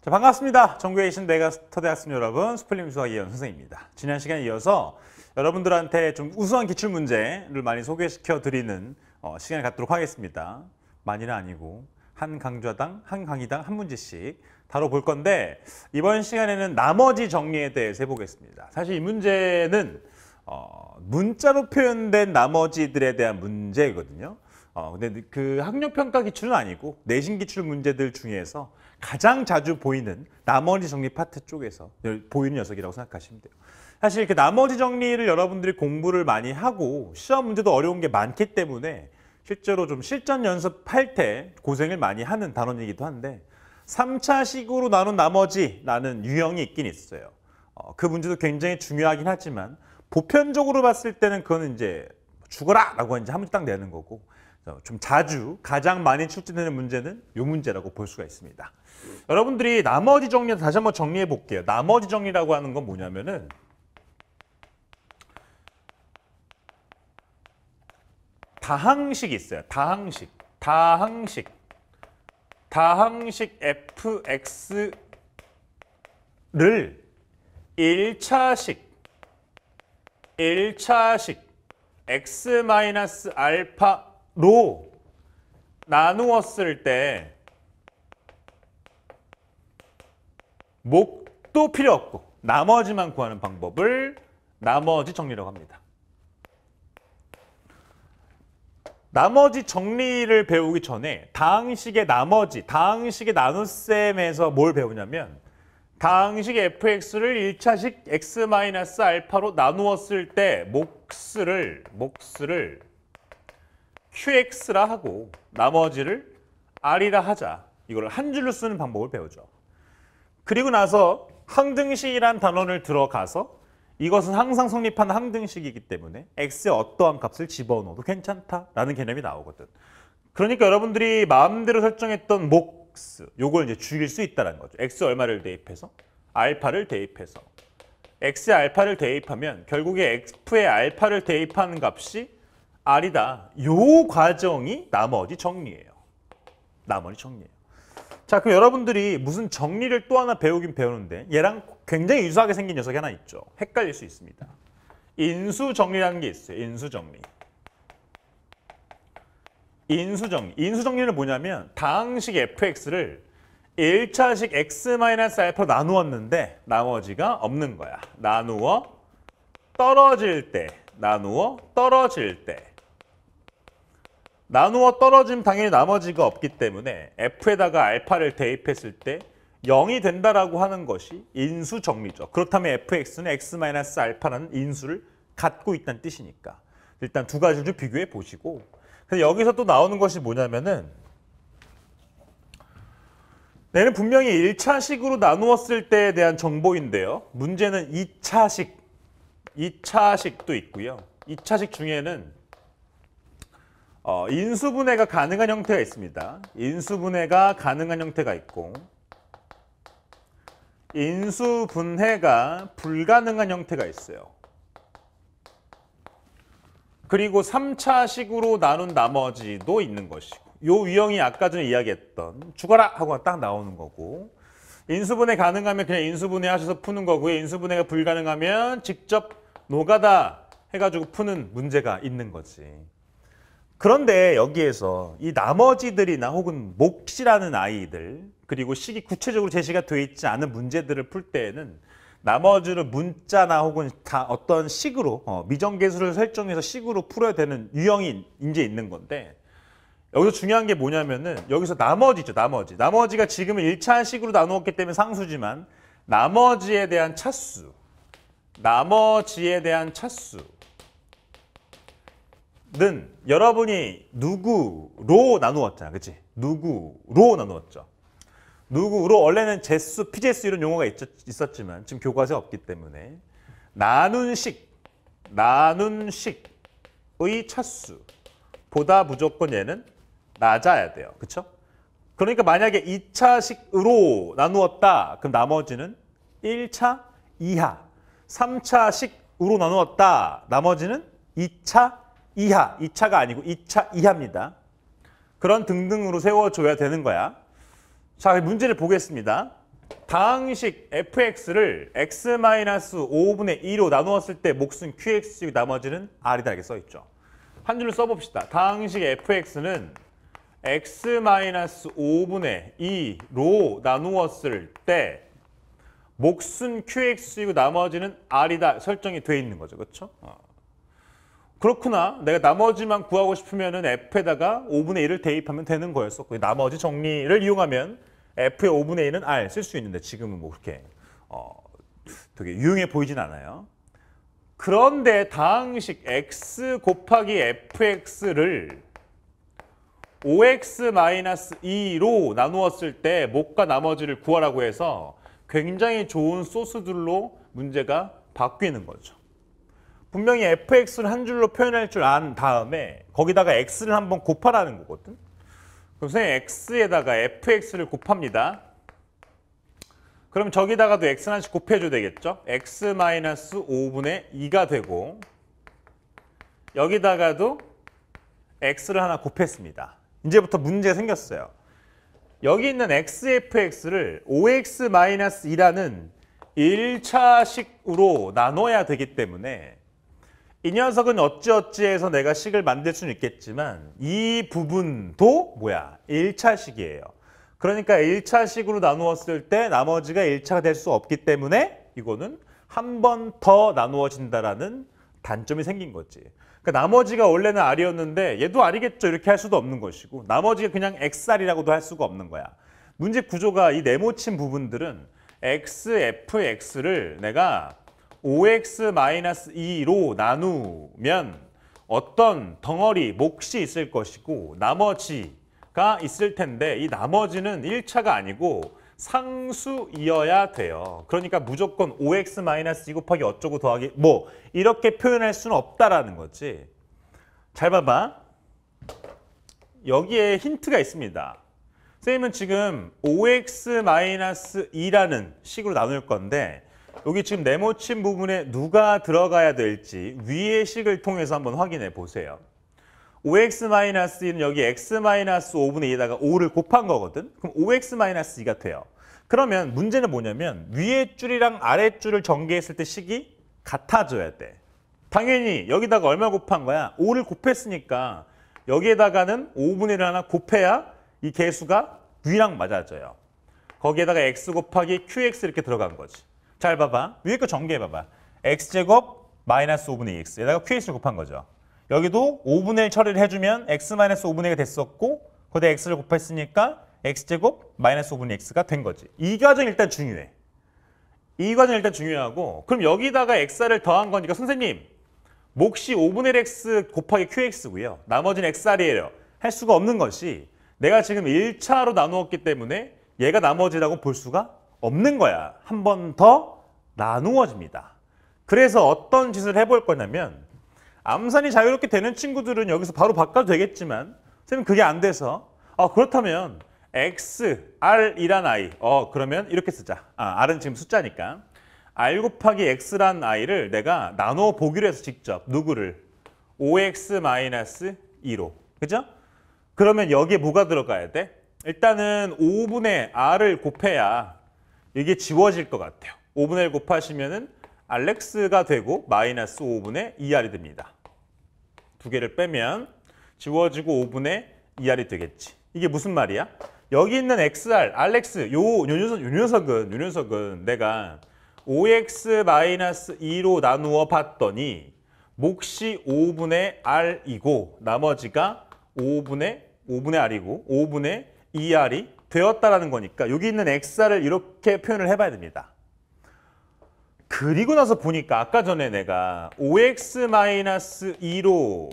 자, 반갑습니다. 전국에 계신 메가스터 대학생 여러분, 스플링 수학 이현 선생입니다. 지난 시간에 이어서 여러분들한테 좀 우수한 기출 문제를 많이 소개시켜 드리는 어, 시간을 갖도록 하겠습니다. 많이는 아니고 한 강좌당, 한 강의당 한 문제씩 다뤄볼 건데 이번 시간에는 나머지 정리에 대해서 해보겠습니다. 사실 이 문제는 어, 문자로 표현된 나머지들에 대한 문제거든요. 어, 근데 그 학력 평가 기출은 아니고 내신 기출 문제들 중에서 가장 자주 보이는 나머지 정리 파트 쪽에서 보이는 녀석이라고 생각하시면 돼요. 사실 그 나머지 정리를 여러분들이 공부를 많이 하고 시험 문제도 어려운 게 많기 때문에 실제로 좀 실전 연습할 때 고생을 많이 하는 단원이기도 한데 3차식으로 나눈 나머지라는 유형이 있긴 있어요. 어, 그 문제도 굉장히 중요하긴 하지만 보편적으로 봤을 때는 그거는 이제 죽어라 라고 이제 한 문제 딱 내는 거고 어, 좀 자주 가장 많이 출제되는 문제는 이 문제라고 볼 수가 있습니다. 여러분들이 나머지 정리 다시 한번 정리해 볼게요. 나머지 정리라고 하는 건 뭐냐면은 다항식이 있어요. 다항식. 다항식. 다항식 fx를 1차식 1차식 x-알파 로 나누었을 때 목도 필요 없고 나머지만 구하는 방법을 나머지 정리라고 합니다. 나머지 정리를 배우기 전에 다항식의 나머지, 다항식의 나눗셈에서 뭘 배우냐면 다항식 fx를 1차식 x 알로 나누었을 때 몫을 몫을 qx라 하고 나머지를 r이라 하자. 이걸 한 줄로 쓰는 방법을 배우죠. 그리고 나서 항등식이란 단원을 들어가서 이것은 항상 성립하는 항등식이기 때문에 x의 어떠한 값을 집어넣어도 괜찮다라는 개념이 나오거든. 그러니까 여러분들이 마음대로 설정했던 목스, 요걸 이제 줄일 수 있다는 거죠. x 얼마를 대입해서? 알파를 대입해서. x의 알파를 대입하면 결국에 x의 알파를 대입하는 값이 R이다. 요 과정이 나머지 정리예요. 나머지 정리예요. 자, 그럼 여러분들이 무슨 정리를 또 하나 배우긴 배우는데 얘랑 굉장히 유사하게 생긴 녀석이 하나 있죠. 헷갈릴 수 있습니다. 인수정리라는 게 있어요. 인수정리. 인수정리. 인수정리는 뭐냐면 다항식 fx를 1차식 x-alp로 나누었는데 나머지가 없는 거야. 나누어 떨어질 때, 나누어 떨어질 때 나누어 떨어짐 당연히 나머지가 없기 때문에 F에다가 알파를 대입했을 때 0이 된다라고 하는 것이 인수 정리죠. 그렇다면 fx는 x-알파라는 인수를 갖고 있다는 뜻이니까. 일단 두 가지를 좀 비교해 보시고 여기서 또 나오는 것이 뭐냐면은 얘는 분명히 1차식으로 나누었을 때에 대한 정보인데요. 문제는 2차식, 2차식도 있고요. 2차식 중에는 어, 인수분해가 가능한 형태가 있습니다. 인수분해가 가능한 형태가 있고 인수분해가 불가능한 형태가 있어요. 그리고 3차식으로 나눈 나머지도 있는 것이고 요 유형이 아까 전에 이야기했던 죽어라 하고 딱 나오는 거고 인수분해 가능하면 그냥 인수분해 하셔서 푸는 거고요. 인수분해가 불가능하면 직접 노가다 해가지고 푸는 문제가 있는 거지. 그런데 여기에서 이 나머지들이나 혹은 목이라는 아이들 그리고 식이 구체적으로 제시가 되어 있지 않은 문제들을 풀 때에는 나머지를 문자나 혹은 다 어떤 식으로 어, 미정계수를 설정해서 식으로 풀어야 되는 유형이 이제 있는 건데 여기서 중요한 게 뭐냐면은 여기서 나머지죠 나머지 나머지가 지금은 일차 식으로 나누었기 때문에 상수지만 나머지에 대한 차수 나머지에 대한 차수 는 여러분이 누구로 나누었잖아. 그치? 누구로 나누었죠. 누구로 원래는 제수, 피제수 이런 용어가 있, 있었지만 지금 교과서에 없기 때문에 나눈식, 나눈식의 차수보다 무조건 얘는 낮아야 돼요. 그쵸? 그러니까 만약에 2차식으로 나누었다. 그럼 나머지는 1차 이하. 3차식으로 나누었다. 나머지는 2차 이하, 2차가 아니고 2차 이하입니다. 그런 등등으로 세워줘야 되는 거야. 자, 문제를 보겠습니다. 다항식 fx를 x-5분의 2로 나누었을 때 몫은 qx이고 나머지는 r이다 이렇게 써있죠. 한 줄로 써봅시다. 다항식 fx는 x-5분의 2로 나누었을 때 몫은 qx이고 나머지는 r이다 설정이 돼 있는 거죠. 그렇죠? 어. 그렇구나. 내가 나머지만 구하고 싶으면은 F에다가 5분의 1을 대입하면 되는 거였었고 나머지 정리를 이용하면 F의 5분의 1은 R 쓸 수 있는데 지금은 뭐 그렇게 어, 되게 유용해 보이진 않아요. 그런데 다항식 x 곱하기 fx를 5x-2로 나누었을 때 목과 나머지를 구하라고 해서 굉장히 좋은 소스들로 문제가 바뀌는 거죠. 분명히 fx를 한 줄로 표현할 줄 안 다음에 거기다가 x를 한번 곱하라는 거거든. 그럼 선생님 x에다가 fx를 곱합니다. 그럼 저기다가도 x 한나씩 곱해줘야 되겠죠? x 마이너스 5분의 2가 되고 여기다가도 x를 하나 곱했습니다. 이제부터 문제 생겼어요. 여기 있는 xfx를 o x 마이너스 2라는 1차식으로 나눠야 되기 때문에 이 녀석은 어찌어찌해서 내가 식을 만들 수는 있겠지만 이 부분도 뭐야? 1차식이에요. 그러니까 1차식으로 나누었을 때 나머지가 1차가 될 수 없기 때문에 이거는 한 번 더 나누어진다라는 단점이 생긴 거지. 그러니까 나머지가 원래는 R이었는데 얘도 R이겠죠 이렇게 할 수도 없는 것이고 나머지가 그냥 XR이라고도 할 수가 없는 거야. 문제 구조가 이 네모친 부분들은 XFX를 내가 5x-2로 나누면 어떤 덩어리, 몫이 있을 것이고 나머지가 있을 텐데 이 나머지는 1차가 아니고 상수이어야 돼요. 그러니까 무조건 5x-2 곱하기 어쩌고 더하기 뭐 이렇게 표현할 수는 없다라는 거지. 잘 봐봐. 여기에 힌트가 있습니다. 선생님은 지금 5x-2라는 식으로 나눌 건데 여기 지금 네모친 부분에 누가 들어가야 될지 위의 식을 통해서 한번 확인해 보세요. o x 2는 여기 x-5분의 2에다가 5를 곱한 거거든. 그럼 o x 2가 돼요. 그러면 문제는 뭐냐면 위의 줄이랑 아래 줄을 전개했을 때 식이 같아져야 돼. 당연히 여기다가 얼마 곱한 거야? 5를 곱했으니까 여기에다가는 5분의 1 하나 곱해야 이 개수가 위랑 맞아져요. 거기에다가 x 곱하기 qx 이렇게 들어간 거지. 잘 봐봐. 위에 거 전개해봐봐. x제곱 마이너스 5분의 2x. 에다가 qx를 곱한 거죠. 여기도 5분의 1 처리를 해주면 x 마이너스 5분의 1가 됐었고 거기에 x를 곱했으니까 x제곱 마이너스 5분의 x가 된 거지. 이 과정이 일단 중요해. 이 과정이 일단 중요하고 그럼 여기다가 x 를 더한 거니까 선생님 몫이 5분의 1x 곱하기 qx고요. 나머지는 xr이에요. 할 수가 없는 것이 내가 지금 1차로 나누었기 때문에 얘가 나머지라고 볼 수가 없는 거야. 한 번 더 나누어집니다. 그래서 어떤 짓을 해볼 거냐면 암산이 자유롭게 되는 친구들은 여기서 바로 바꿔도 되겠지만 선생님 그게 안 돼서 어, 그렇다면 x, r이란 아이 어 그러면 이렇게 쓰자. 아, r은 지금 숫자니까 r 곱하기 x란 아이를 내가 나눠 보기로 해서 직접 누구를 o x 2로 그죠? 그러면 여기에 뭐가 들어가야 돼? 일단은 5분의 r을 곱해야 이게 지워질 것 같아요. 5분의 1 곱하시면 은 알렉스가 되고 마이너스 5분의 2R이 됩니다. 두 개를 빼면 지워지고 5분의 2R이 되겠지. 이게 무슨 말이야? 여기 있는 XR, 알렉스, 요, 요, 녀석, 요 녀석은, 요 녀석은 내가 5x-2로 나누어 봤더니 몫이 5분의 R이고 나머지가 5분의 5분의 R이고 5분의 2R이 되었다라는 거니까 여기 있는 x를 이렇게 표현을 해봐야 됩니다. 그리고 나서 보니까 아까 전에 내가 o x 2로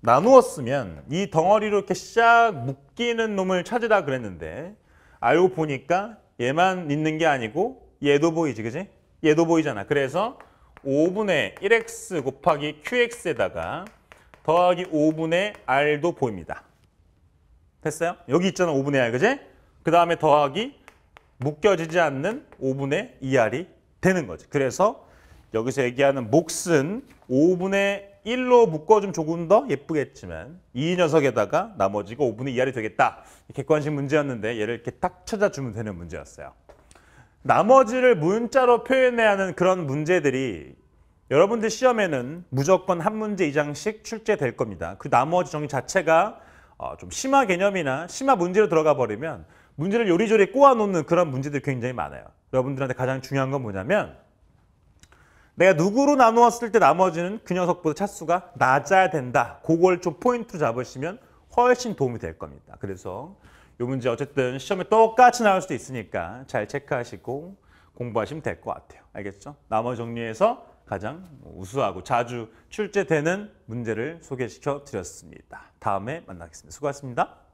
나누었으면 이 덩어리로 이렇게 샥 묶이는 놈을 찾으라 그랬는데 알고 보니까 얘만 있는 게 아니고 얘도 보이지 그지? 얘도 보이잖아. 그래서 5분의 1x 곱하기 qx에다가 더하기 5분의 r도 보입니다. 됐어요? 여기 있잖아 5분의 r 그지? 그 다음에 더하기 묶여지지 않는 5분의 2r이 되는 거지. 그래서 여기서 얘기하는 몫은 5분의 1로 묶어좀 조금 더 예쁘겠지만 이 녀석에다가 나머지가 5분의 2r이 되겠다. 객관식 문제였는데 얘를 이렇게 딱 찾아주면 되는 문제였어요. 나머지를 문자로 표현해야 하는 그런 문제들이 여러분들 시험에는 무조건 한 문제 이장씩 출제될 겁니다. 그 나머지 정리 자체가 어, 좀 심화 개념이나 심화 문제로 들어가 버리면 문제를 요리조리 꼬아놓는 그런 문제들이 굉장히 많아요. 여러분들한테 가장 중요한 건 뭐냐면 내가 누구로 나누었을 때 나머지는 그 녀석보다 차수가 낮아야 된다. 그걸 좀 포인트로 잡으시면 훨씬 도움이 될 겁니다. 그래서 이 문제 어쨌든 시험에 똑같이 나올 수도 있으니까 잘 체크하시고 공부하시면 될 것 같아요. 알겠죠? 나머지 정리해서 가장 우수하고 자주 출제되는 문제를 소개시켜 드렸습니다. 다음에 만나겠습니다. 수고하셨습니다.